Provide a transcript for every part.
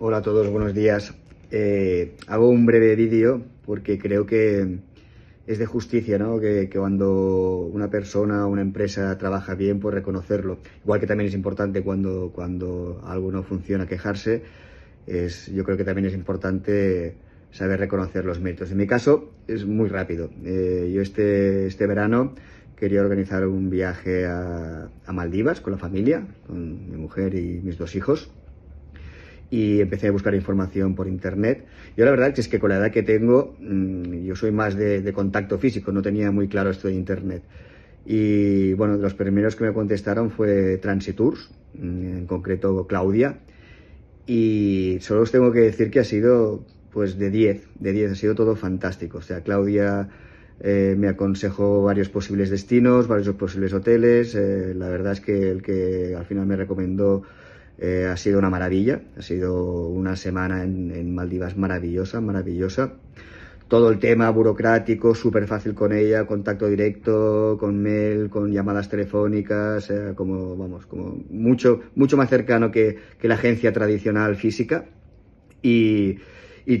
Hola a todos, buenos días. Eh, hago un breve vídeo porque creo que es de justicia, ¿no? Que, cuando una persona o una empresa trabaja bien, pues reconocerlo. Igual que también es importante cuando, cuando algo no funciona quejarse, es, yo creo que también es importante saber reconocer los méritos. En mi caso es muy rápido. Eh, yo este, este verano quería organizar un viaje a Maldivas con la familia, con mi mujer y mis dos hijos y empecé a buscar información por internet. Yo la verdad es que con la edad que tengo, mm, yo soy más de, contacto físico, no tenía muy claro esto de internet. Y bueno, los primeros que me contestaron fue Transitours, mm, en concreto Claudia, y solo os tengo que decir que ha sido pues de 10, de 10, ha sido todo fantástico. O sea, Claudia eh, me aconsejó varios posibles destinos, varios posibles hoteles, eh, la verdad es que el que al final me recomendó eh, ha sido una maravilla, ha sido una semana en, Maldivas maravillosa, maravillosa. Todo el tema burocrático, súper fácil con ella, contacto directo, con mail, con llamadas telefónicas, eh, como, vamos, como mucho, mucho más cercano que, la agencia tradicional física. Y,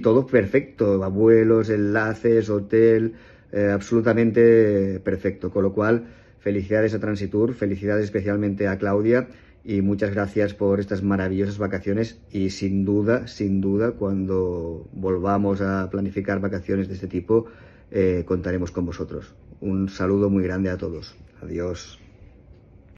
todo perfecto, abuelos, enlaces, hotel, eh, absolutamente perfecto. Con lo cual, felicidades a Transitur, felicidades especialmente a Claudia y muchas gracias por estas maravillosas vacaciones y sin duda, sin duda, cuando volvamos a planificar vacaciones de este tipo, eh, contaremos con vosotros. Un saludo muy grande a todos. Adiós.